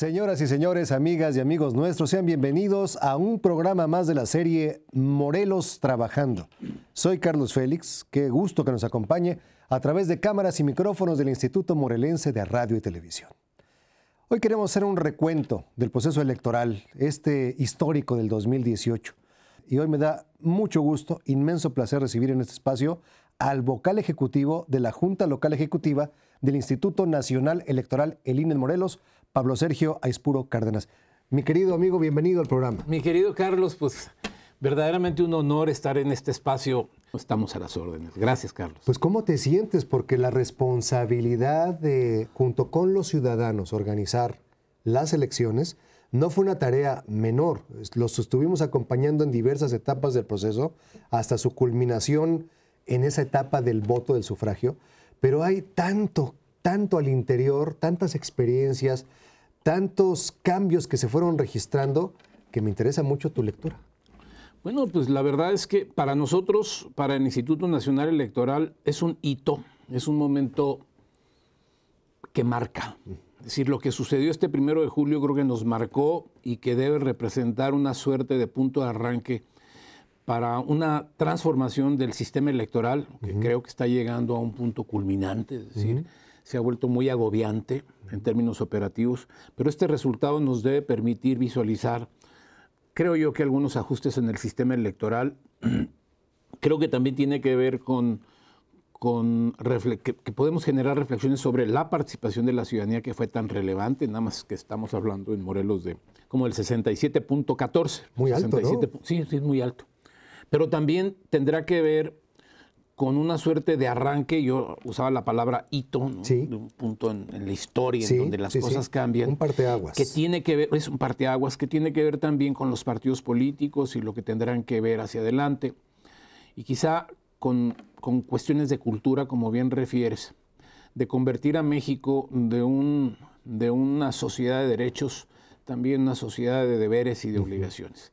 Señoras y señores, amigas y amigos nuestros, sean bienvenidos a un programa más de la serie Morelos Trabajando. Soy Carlos Félix, qué gusto que nos acompañe a través de cámaras y micrófonos del Instituto Morelense de Radio y Televisión. Hoy queremos hacer un recuento del proceso electoral, este histórico del 2018. Y hoy me da mucho gusto, inmenso placer recibir en este espacio al vocal ejecutivo de la Junta Local Ejecutiva del Instituto Nacional Electoral El Morelos, Pablo Sergio Aispuro Cárdenas. Mi querido amigo, bienvenido al programa. Mi querido Carlos, pues verdaderamente un honor estar en este espacio. Estamos a las órdenes. Gracias, Carlos. Pues ¿cómo te sientes? Porque la responsabilidad de, junto con los ciudadanos, organizar las elecciones no fue una tarea menor. Los estuvimos acompañando en diversas etapas del proceso hasta su culminación en esa etapa del voto del sufragio. Pero hay tanto, tanto al interior, tantas experiencias, tantos cambios que se fueron registrando que me interesa mucho tu lectura. Bueno, pues la verdad es que para nosotros, para el Instituto Nacional Electoral, es un hito, es un momento que marca. Es decir, lo que sucedió este primero de julio creo que nos marcó y que debe representar una suerte de punto de arranque para una transformación del sistema electoral, que creo que está llegando a un punto culminante, decir, se ha vuelto muy agobiante en términos operativos, pero este resultado nos debe permitir visualizar, creo yo que algunos ajustes en el sistema electoral, creo que también tiene que ver con, con que, podemos generar reflexiones sobre la participación de la ciudadanía que fue tan relevante, nada más que estamos hablando en Morelos de como el 67.14. Muy alto. ¿no? Sí, sí, es muy alto. Pero también tendrá que ver con una suerte de arranque, yo usaba la palabra hito, de un punto en, la historia en donde las cosas cambian. Un parteaguas. Que tiene que ver, es un parteaguas que tiene que ver también con los partidos políticos y lo que tendrán que ver hacia adelante. Y quizá con, con cuestiones de cultura, como bien refieres, de convertir a México de, un, de una sociedad de derechos, también una sociedad de deberes y de obligaciones. obligaciones.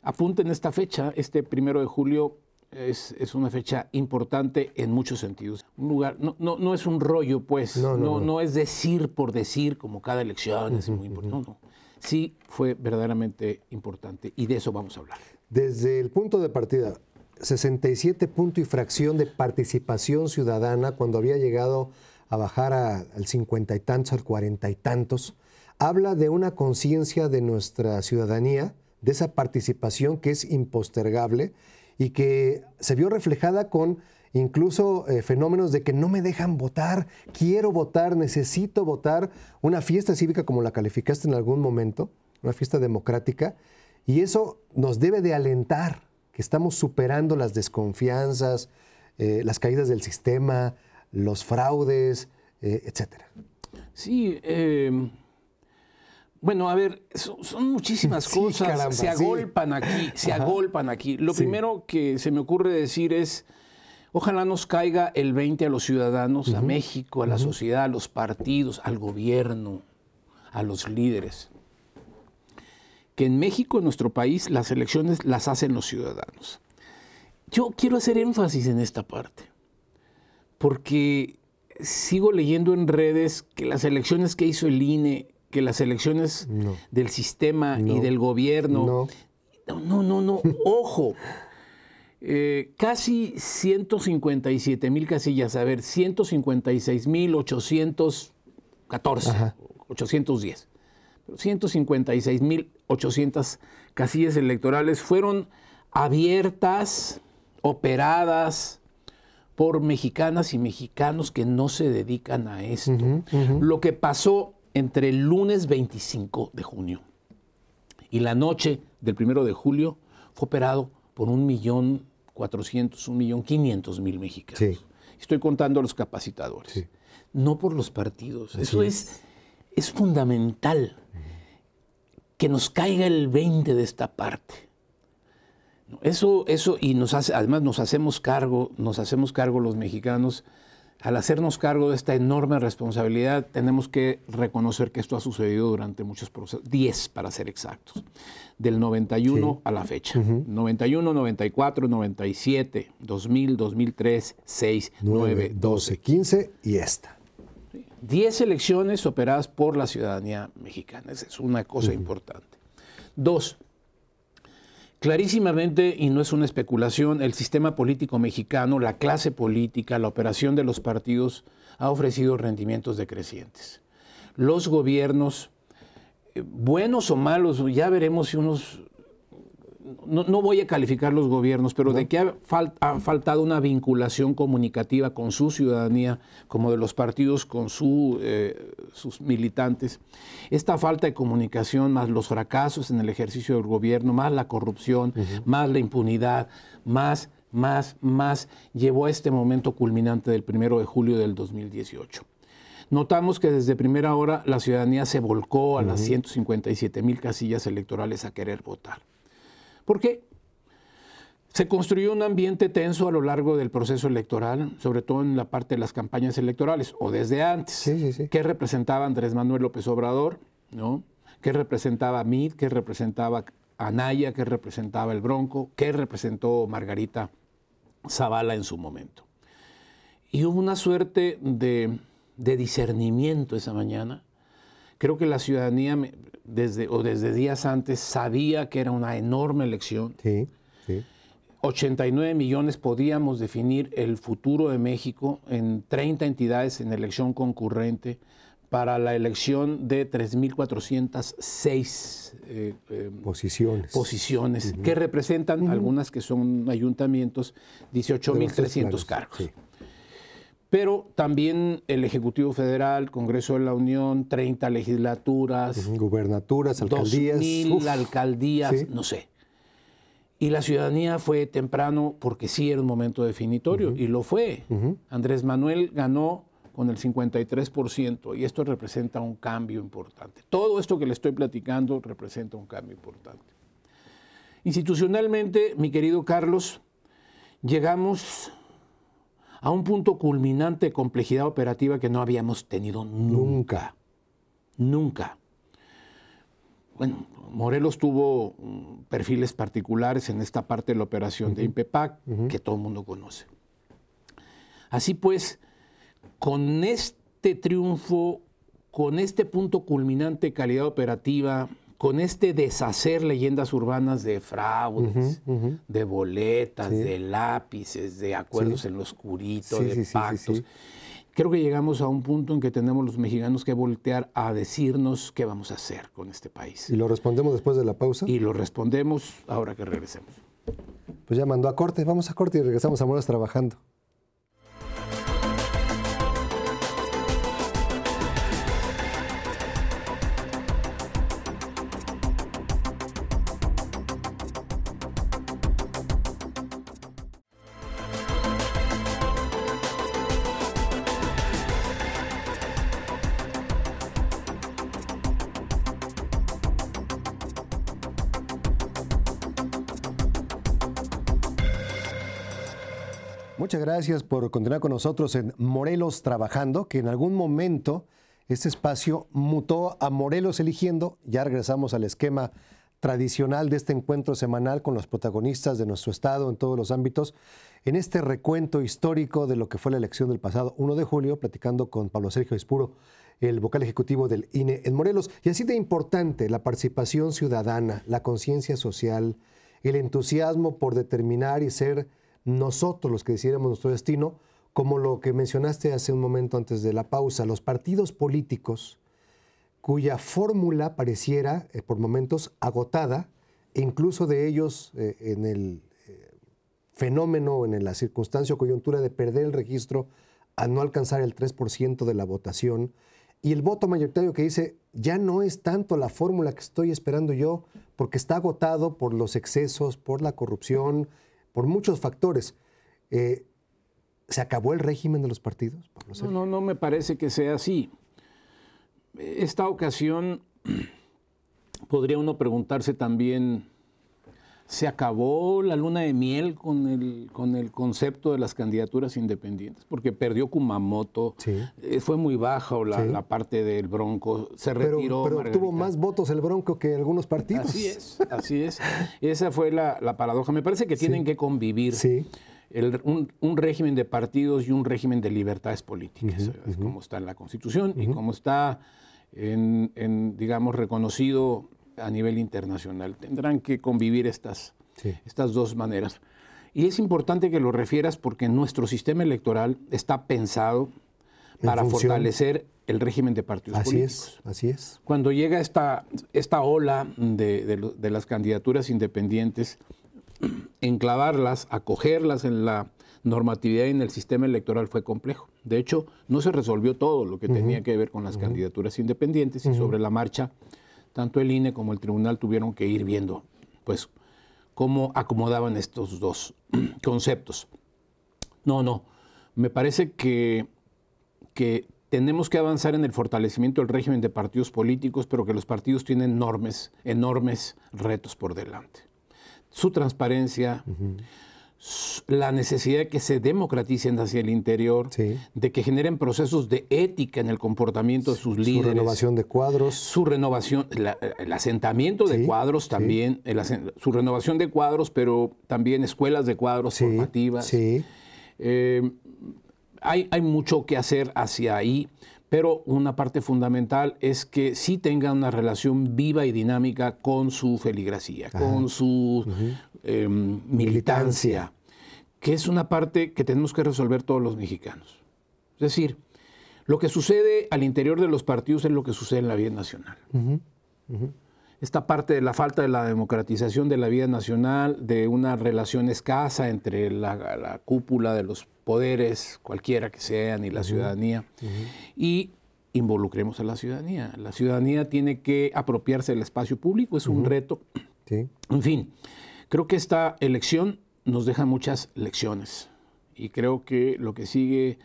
Apunten esta fecha, este primero de julio es, una fecha importante en muchos sentidos. Un lugar, no, no, no es un rollo, pues, no, no, es decir por decir, como cada elección es muy importante. Sí, fue verdaderamente importante y de eso vamos a hablar. Desde el punto de partida, 67 punto y fracción de participación ciudadana cuando había llegado a bajar al cincuenta y tantos, al cuarenta y tantos, habla de una conciencia de nuestra ciudadanía, de esa participación que es impostergable y que se vio reflejada con incluso eh, fenómenos de que no me dejan votar, quiero votar, necesito votar, una fiesta cívica como la calificaste en algún momento, una fiesta democrática, y eso nos debe de alentar, que estamos superando las desconfianzas, eh, las caídas del sistema, los fraudes, etc. Eh, etcétera. Sí, em, bueno, a ver, son, muchísimas cosas. que se agolpan aquí, se agolpan aquí. Lo primero que se me ocurre decir es, ojalá nos caiga el 20 a los ciudadanos, a México, a la sociedad, a los partidos, al gobierno, a los líderes. Que en México, en nuestro país, las elecciones las hacen los ciudadanos. Yo quiero hacer énfasis en esta parte, porque sigo leyendo en redes que las elecciones que hizo el INE que las elecciones del sistema y del gobierno. No, no, no, ojo. Eh, casi 157 mil casillas, a ver, 156 mil 814, 810. 156 mil 800 casillas electorales fueron abiertas, operadas, por mexicanas y mexicanos que no se dedican a esto. Lo que pasó entre el lunes 25 de junio y la noche del 1 de julio fue operado por un millón mil mexicanos. Estoy contando a los capacitadores, no por los partidos. Eso es, es, fundamental que nos caiga el 20 de esta parte. Eso, eso, y nos hace, además nos hacemos cargo, nos hacemos cargo los mexicanos al hacernos cargo de esta enorme responsabilidad, tenemos que reconocer que esto ha sucedido durante muchos procesos, 10 para ser exactos, del 91 a la fecha. 91, 94, 97, 2000, 2003, 6, 9, 12, 15 y esta. 10 elecciones operadas por la ciudadanía mexicana, esa es una cosa importante. Dos, Clarísimamente, y no es una especulación, el sistema político mexicano, la clase política, la operación de los partidos ha ofrecido rendimientos decrecientes. Los gobiernos, eh, buenos o malos, ya veremos si unos no, voy a calificar los gobiernos, pero de que ha, faltado una vinculación comunicativa con su ciudadanía, como de los partidos con su, eh, sus militantes. Esta falta de comunicación, más los fracasos en el ejercicio del gobierno, más la corrupción, más la impunidad, más, más, más, llevó a este momento culminante del primero de julio del 2018. Notamos que desde primera hora la ciudadanía se volcó a las 157 mil casillas electorales a querer votar. Porque se construyó un ambiente tenso a lo largo del proceso electoral, sobre todo en la parte de las campañas electorales, o desde antes. ¿Qué representaba Andrés Manuel López Obrador? ¿no? ¿Qué representaba Mid? ¿Qué representaba Anaya? ¿Qué representaba el Bronco? ¿Qué representó Margarita Zavala en su momento? Y hubo una suerte de discernimiento esa mañana Creo que la ciudadanía, desde, o desde días antes, sabía que era una enorme elección. Sí, sí. 89 millones podíamos definir el futuro de México en 30 entidades en elección concurrente para la elección de 3.406 eh, em, posiciones, posiciones que representan algunas que son ayuntamientos, 18.300 cargos. Sí pero también el Ejecutivo Federal, Congreso de la Unión, 30 legislaturas, gubernaturas, alcaldías, 2000 alcaldías, no sé. Y la ciudadanía fue temprano porque sí era un momento definitorio, y lo fue. Andrés Manuel ganó con el 53%, y esto representa un cambio importante. Todo esto que le estoy platicando representa un cambio importante. Institucionalmente, mi querido Carlos, llegamos a un punto culminante de complejidad operativa que no habíamos tenido nunca. Nunca. Bueno, Morelos tuvo mm, perfiles particulares en esta parte de la operación de Impepac, que todo el mundo conoce. Así pues, con este triunfo, con este punto culminante de calidad operativa, con este deshacer leyendas urbanas de fraudes, de boletas, de lápices, de acuerdos en los curitos, de pactos. Creo que llegamos a un punto en que tenemos los mexicanos que voltear a decirnos qué vamos a hacer con este país. ¿Y lo respondemos después de la pausa? Y lo respondemos ahora que regresemos. Pues ya mandó a corte, vamos a corte y regresamos a Moras trabajando. Muchas gracias por continuar con nosotros en Morelos Trabajando, que en algún momento este espacio mutó a Morelos Eligiendo. Ya regresamos al esquema tradicional de este encuentro semanal con los protagonistas de nuestro Estado en todos los ámbitos. En este recuento histórico de lo que fue la elección del pasado 1 de julio, platicando con Pablo Sergio Espuro, el vocal ejecutivo del INE en Morelos. Y así de importante la participación ciudadana, la conciencia social, el entusiasmo por determinar y ser nosotros los que decidiremos nuestro destino, como lo que mencionaste hace un momento antes de la pausa, los partidos políticos cuya fórmula pareciera eh, por momentos agotada, e incluso de ellos eh, en el eh, fenómeno, en la circunstancia o coyuntura de perder el registro a no alcanzar el 3% de la votación, y el voto mayoritario que dice, ya no es tanto la fórmula que estoy esperando yo, porque está agotado por los excesos, por la corrupción, por muchos factores. Eh, ¿Se acabó el régimen de los partidos? no, no me parece que sea así. Esta ocasión podría uno preguntarse también se acabó la luna de miel con el, con el concepto de las candidaturas independientes, porque perdió Kumamoto, eh, fue muy bajo la, parte del Bronco, se retiró. Pero, tuvo más votos el Bronco que algunos partidos. Así es, así es. Esa fue la, paradoja. Me parece que tienen que convivir. un, régimen de partidos y un régimen de libertades políticas, como está en la Constitución y como está en, en, digamos, reconocido a nivel internacional. Tendrán que convivir estas, estas dos maneras. Y es importante que lo refieras porque nuestro sistema electoral está pensado para fortalecer el régimen de partidos así Es, así es. Cuando llega esta, esta ola de, las candidaturas independientes, enclavarlas, acogerlas en la normatividad y en el sistema electoral fue complejo. De hecho, no se resolvió todo lo que tenía que ver con las candidaturas independientes y sobre la marcha tanto el INE como el tribunal tuvieron que ir viendo, pues, cómo acomodaban estos dos conceptos. No, no, me parece que, que tenemos que avanzar en el fortalecimiento del régimen de partidos políticos, pero que los partidos tienen enormes, enormes retos por delante. Su transparencia, la necesidad de que se democraticen hacia el interior, de que generen procesos de ética en el comportamiento de sus líderes. Su renovación de cuadros. Su renovación, el asentamiento de cuadros también, su renovación de cuadros, pero también escuelas de cuadros formativas. Eh, hay, hay mucho que hacer hacia ahí pero una parte fundamental es que sí tengan una relación viva y dinámica con su feligresía, con su em, militancia que es una parte que tenemos que resolver todos los mexicanos. Es decir, lo que sucede al interior de los partidos es lo que sucede en la vida nacional. Esta parte de la falta de la democratización de la vida nacional, de una relación escasa entre la, cúpula de los poderes, cualquiera que sean, y la ciudadanía. Y involucremos a la ciudadanía. La ciudadanía tiene que apropiarse del espacio público, es un reto. En fin, creo que esta elección nos deja muchas lecciones. Y creo que lo que sigue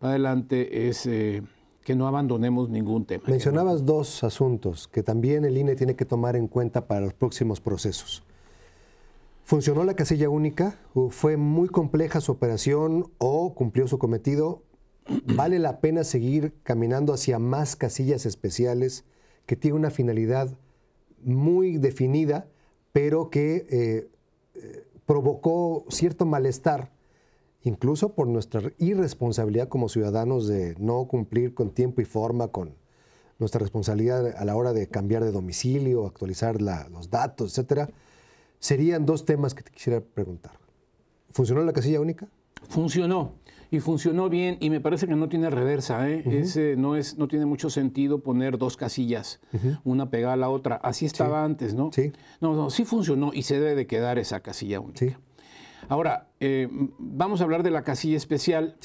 adelante es eh, que no abandonemos ningún tema. Mencionabas dos asuntos que también el INE tiene que tomar en cuenta para los próximos procesos. ¿Funcionó la casilla única? ¿Fue muy compleja su operación o cumplió su cometido? ¿Vale la pena seguir caminando hacia más casillas especiales que tiene una finalidad muy definida, pero que eh, eh, provocó cierto malestar, incluso por nuestra irresponsabilidad como ciudadanos de no cumplir con tiempo y forma con nuestra responsabilidad a la hora de cambiar de domicilio, actualizar los datos, etcétera, serían dos temas que te quisiera preguntar. ¿Funcionó la casilla única? Funcionó y funcionó bien y me parece que no tiene reversa. ¿eh? Ese no, es, no tiene mucho sentido poner dos casillas, una pegada a la otra. Así estaba antes, ¿no? Sí. No, no, sí funcionó y se debe de quedar esa casilla única. Sí. Ahora, eh, vamos a hablar de la casilla especial,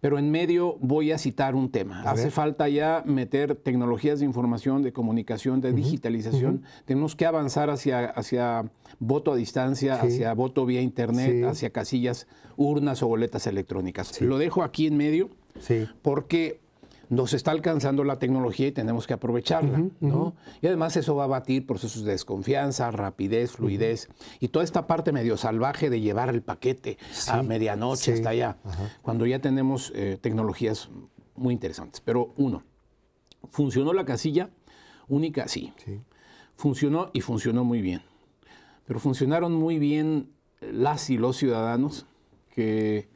pero en medio voy a citar un tema. Hace falta ya meter tecnologías de información, de comunicación, de digitalización. Tenemos que avanzar hacia, hacia voto a distancia, hacia voto vía Internet, hacia casillas, urnas o boletas electrónicas. Lo dejo aquí en medio porque nos está alcanzando la tecnología y tenemos que aprovecharla, ¿no? Y además eso va a batir procesos de desconfianza, rapidez, fluidez y toda esta parte medio salvaje de llevar el paquete a medianoche hasta allá, cuando ya tenemos eh, tecnologías muy interesantes. Pero uno, ¿funcionó la casilla única? sí. Funcionó y funcionó muy bien. Pero funcionaron muy bien las y los ciudadanos que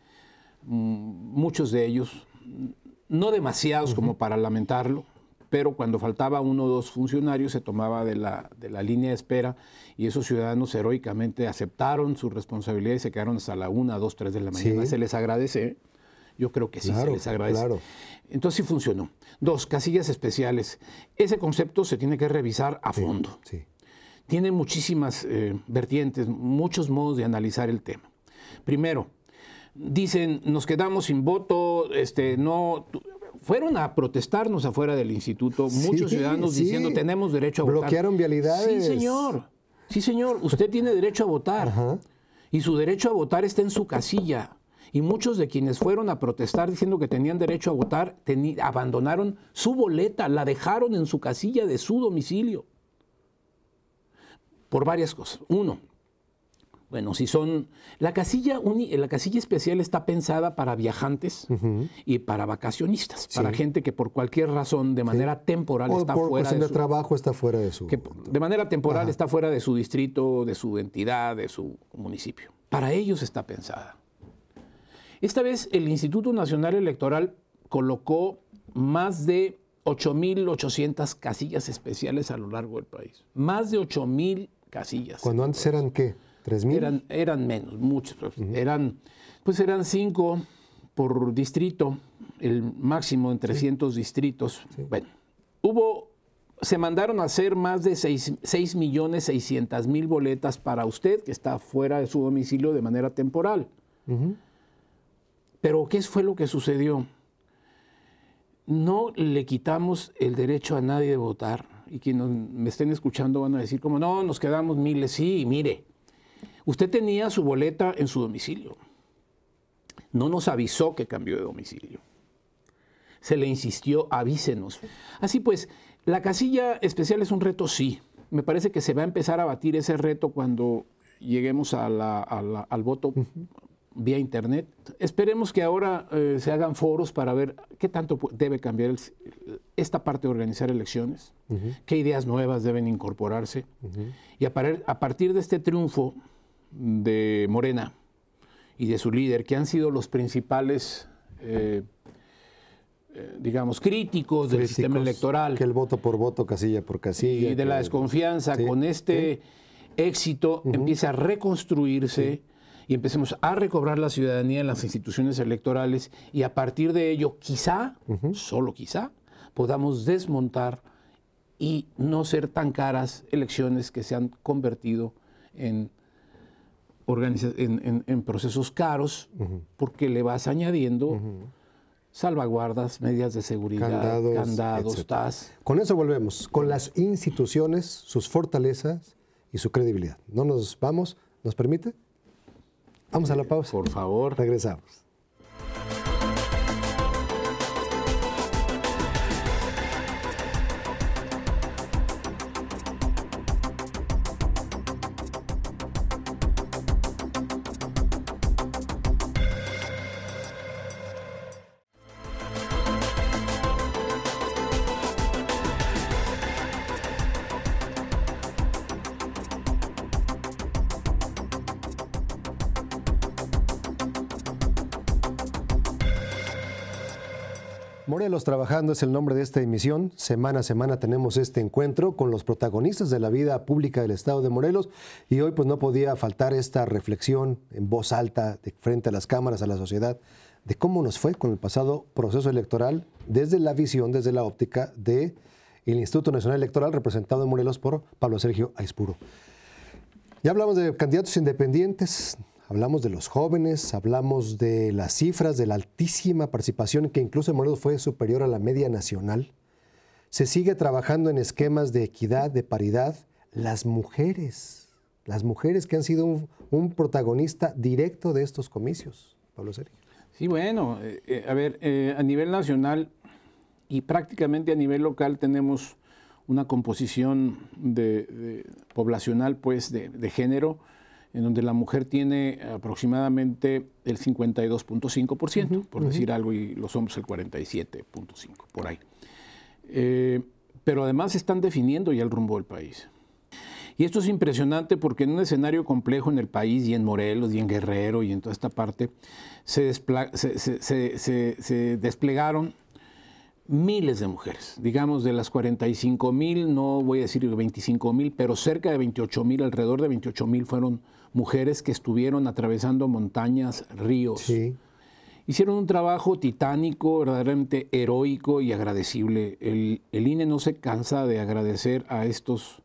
mm, muchos de ellos no demasiados como para lamentarlo, pero cuando faltaba uno o dos funcionarios se tomaba de la, línea de espera y esos ciudadanos heroicamente aceptaron su responsabilidad y se quedaron hasta la una dos tres de la mañana. Se les agradece, yo creo que sí se les agradece. Entonces sí funcionó. Dos, casillas especiales. Ese concepto se tiene que revisar a fondo. Tiene muchísimas eh, vertientes, muchos modos de analizar el tema. Primero, dicen, nos quedamos sin voto, este, no, fueron a protestarnos afuera del instituto, muchos ciudadanos diciendo tenemos derecho a votar. Bloquearon vialidades. Sí, señor. Sí, señor. Usted tiene derecho a votar. Y su derecho a votar está en su casilla. Y muchos de quienes fueron a protestar diciendo que tenían derecho a votar, abandonaron su boleta, la dejaron en su casilla de su domicilio. Por varias cosas. Uno, bueno, si son. La casilla, eh, la casilla especial está pensada para viajantes y para vacacionistas, para gente que por cualquier razón, de manera temporal, está fuera de, trabajo está fuera de su. de manera temporal está fuera de su distrito, de su entidad, de su municipio. Para ellos está pensada. Esta vez el Instituto Nacional Electoral colocó más de 8.800 casillas especiales a lo largo del país. Más de 8.000 casillas. Cuando antes eran qué? Eran, menos, muchos. Eran, pues eran cinco por distrito, el máximo en 300 distritos. Bueno, hubo, se mandaron a hacer más de 6.600.000 millones mil boletas para usted, que está fuera de su domicilio de manera temporal. Pero, ¿qué fue lo que sucedió? No le quitamos el derecho a nadie de votar. Y quienes me estén escuchando van a decir como, no, nos quedamos miles. Sí, mire, Usted tenía su boleta en su domicilio. No nos avisó que cambió de domicilio. Se le insistió, avísenos. Así pues, la casilla especial es un reto, sí. Me parece que se va a empezar a batir ese reto cuando lleguemos al voto vía Internet. Esperemos que ahora eh, se hagan foros para ver qué tanto debe cambiar esta parte de organizar elecciones, qué ideas nuevas deben incorporarse. Y a partir de este triunfo de Morena y de su líder, que han sido los principales, eh, eh, digamos, críticos del sistema electoral. Que el voto por voto, casilla por casilla. Y de la desconfianza con este éxito empieza a reconstruirse. Y empecemos a recobrar la ciudadanía en las instituciones electorales y a partir de ello, quizá, solo quizá, podamos desmontar y no ser tan caras elecciones que se han convertido en en, en, en, procesos caros porque le vas añadiendo salvaguardas, medidas de seguridad, candados, candados Con eso volvemos, con las instituciones, sus fortalezas y su credibilidad. ¿No nos vamos? ¿Nos permite? Vamos a la eh, pausa. Por favor. Regresamos. Morelos Trabajando es el nombre de esta emisión. Semana a semana tenemos este encuentro con los protagonistas de la vida pública del Estado de Morelos y hoy pues no podía faltar esta reflexión en voz alta de frente a las cámaras, a la sociedad, de cómo nos fue con el pasado proceso electoral desde la visión, desde la óptica de Instituto Nacional Electoral representado en Morelos por Pablo Sergio Aispuro. Ya hablamos de candidatos independientes, Hablamos de los jóvenes, hablamos de las cifras, de la altísima participación que incluso en Morelos fue superior a la media nacional. Se sigue trabajando en esquemas de equidad, de paridad. Las mujeres, las mujeres que han sido un, protagonista directo de estos comicios. Pablo Sergio. Sí, bueno, eh, eh, a ver, eh, a nivel nacional y prácticamente a nivel local tenemos una composición de, poblacional, pues, de género en donde la mujer tiene aproximadamente el 52.5%, por decir algo, y los hombres el 47.5%, por ahí. Eh, pero además están definiendo ya el rumbo del país. Y esto es impresionante porque en un escenario complejo en el país y en Morelos y en Guerrero y en toda esta parte, se, se desplegaron miles de mujeres, digamos de las 45 mil, no voy a decir 25 mil, pero cerca de 28 mil, alrededor de 28 mil fueron mujeres que estuvieron atravesando montañas, ríos. Hicieron un trabajo titánico, verdaderamente heroico y agradecible. El, INE no se cansa de agradecer a estos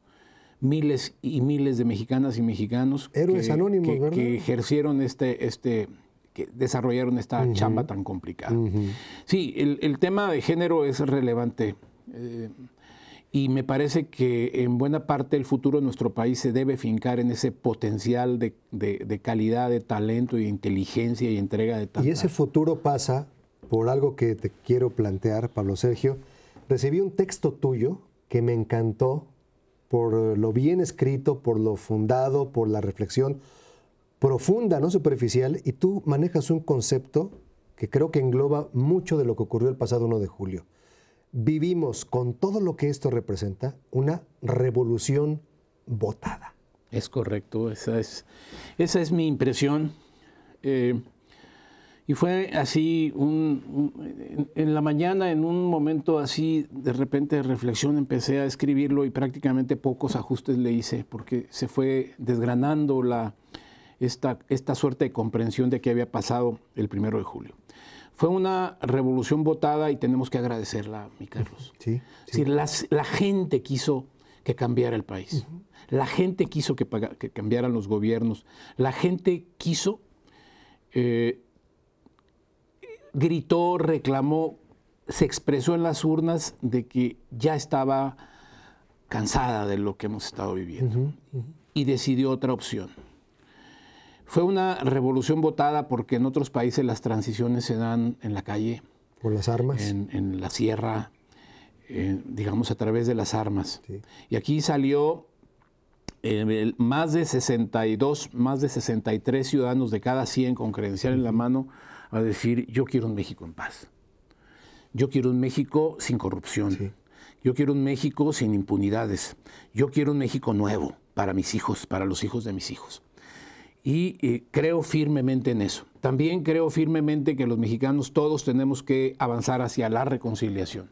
miles y miles de mexicanas y mexicanos Héroes que, anónimos, ¿verdad? que ejercieron este, este, que desarrollaron esta chamba tan complicada. Sí, el, tema de género es relevante. Eh, y me parece que en buena parte el futuro de nuestro país se debe fincar en ese potencial de, calidad, de talento y de inteligencia y entrega de talento. Y ese futuro pasa por algo que te quiero plantear, Pablo Sergio. Recibí un texto tuyo que me encantó por lo bien escrito, por lo fundado, por la reflexión profunda, no superficial, y tú manejas un concepto que creo que engloba mucho de lo que ocurrió el pasado 1 de julio vivimos con todo lo que esto representa una revolución votada. Es correcto, esa es, mi impresión. Eh, y fue así, en la mañana, en un momento así, de repente de reflexión, empecé a escribirlo y prácticamente pocos ajustes le hice, porque se fue desgranando esta, esta suerte de comprensión de qué había pasado el primero de julio fue una revolución votada y tenemos que agradecerla, mi Carlos. Sí, Es la gente quiso que cambiara el país. La gente quiso que, que, cambiaran los gobiernos. La gente quiso, eh, gritó, reclamó, se expresó en las urnas de que ya estaba cansada de lo que hemos estado viviendo y decidió otra opción. Fue una revolución votada porque en otros países las transiciones se dan en la calle. Por las armas. En, la sierra, eh, digamos a través de las armas. Y aquí salió eh, más de 62, más de 63 ciudadanos de cada 100 con credencial en la mano a decir, yo quiero un México en paz. Yo quiero un México sin corrupción. Yo quiero un México sin impunidades. Yo quiero un México nuevo para mis hijos, para los hijos de mis hijos y eh, creo firmemente en eso. También creo firmemente que los mexicanos todos tenemos que avanzar hacia la reconciliación,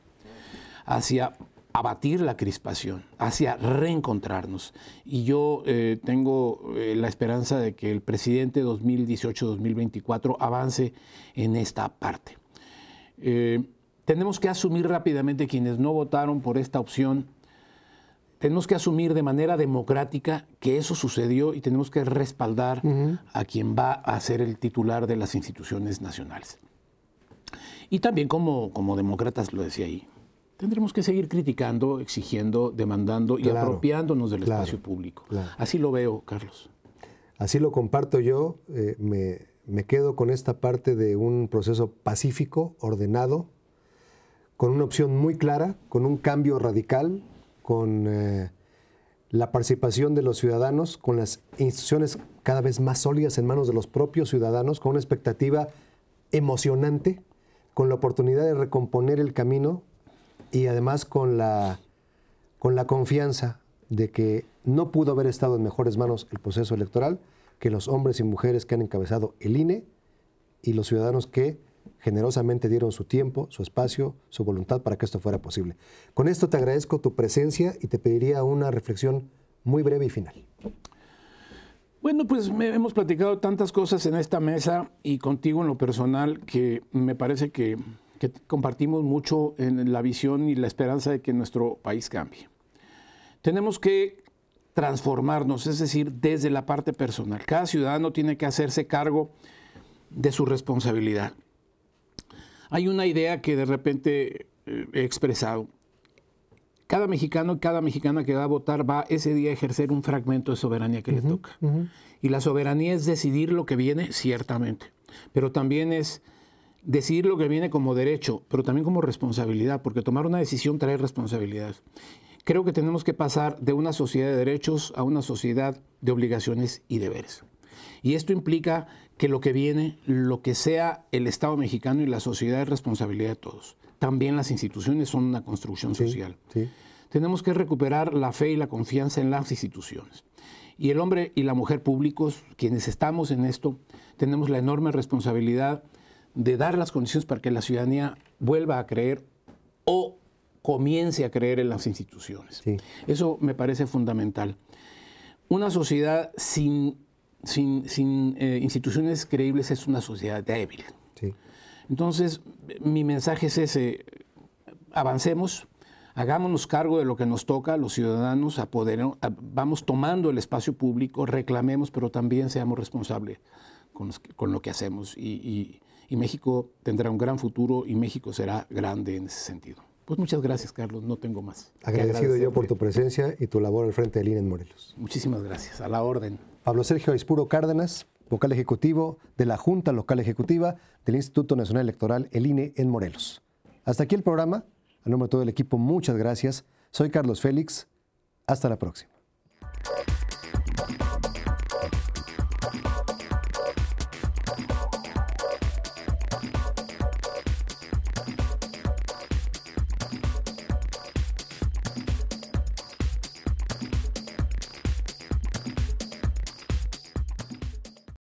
hacia abatir la crispación, hacia reencontrarnos. Y yo eh, tengo eh, la esperanza de que el presidente 2018-2024 avance en esta parte. tenemos que asumir rápidamente quienes no votaron por esta opción tenemos que asumir de manera democrática que eso sucedió y tenemos que respaldar a quien va a ser el titular de las instituciones nacionales. Y también como, como demócratas, lo decía ahí, tendremos que seguir criticando, exigiendo, demandando y apropiándonos del espacio público. Así lo veo, Carlos. Así lo comparto yo. Eh, me, me quedo con esta parte de un proceso pacífico, ordenado, con una opción muy clara, con un cambio radical con eh, la participación de los ciudadanos, con las instituciones cada vez más sólidas en manos de los propios ciudadanos, con una expectativa emocionante, con la oportunidad de recomponer el camino y además con la, con la confianza de que no pudo haber estado en mejores manos el proceso electoral que los hombres y mujeres que han encabezado el INE y los ciudadanos que generosamente dieron su tiempo, su espacio, su voluntad para que esto fuera posible. Con esto te agradezco tu presencia y te pediría una reflexión muy breve y final. Bueno, pues hemos platicado tantas cosas en esta mesa y contigo en lo personal que me parece que compartimos mucho en la visión y la esperanza de que nuestro país cambie. Tenemos que transformarnos, es decir, desde la parte personal. Cada ciudadano tiene que hacerse cargo de su responsabilidad hay una idea que de repente eh, he expresado. Cada mexicano y cada mexicana que va a votar va ese día a ejercer un fragmento de soberanía que le toca. Y la soberanía es decidir lo que viene, ciertamente, pero también es decidir lo que viene como derecho, pero también como responsabilidad, porque tomar una decisión trae responsabilidad. Creo que tenemos que pasar de una sociedad de derechos a una sociedad de obligaciones y deberes. Y esto implica que lo que viene, lo que sea el Estado mexicano y la sociedad es responsabilidad de todos. También las instituciones son una construcción social. Tenemos que recuperar la fe y la confianza en las instituciones. Y el hombre y la mujer públicos, quienes estamos en esto, tenemos la enorme responsabilidad de dar las condiciones para que la ciudadanía vuelva a creer o comience a creer en las instituciones. Eso me parece fundamental. Una sociedad sin sin, sin eh, instituciones creíbles es una sociedad débil. Sí. Entonces, mi mensaje es ese, avancemos, hagámonos cargo de lo que nos toca, los ciudadanos, vamos tomando el espacio público, reclamemos, pero también seamos responsables con, con lo que hacemos. Y, y, México tendrá un gran futuro y México será grande en ese sentido. Pues muchas gracias, Carlos. No tengo más. Agradecido yo por tu presencia y tu labor al frente de INE en Morelos. Muchísimas gracias. A la orden. Pablo Sergio Aispuro Cárdenas, vocal ejecutivo de la Junta Local Ejecutiva del Instituto Nacional Electoral, el INE, en Morelos. Hasta aquí el programa. A nombre de todo el equipo, muchas gracias. Soy Carlos Félix. Hasta la próxima.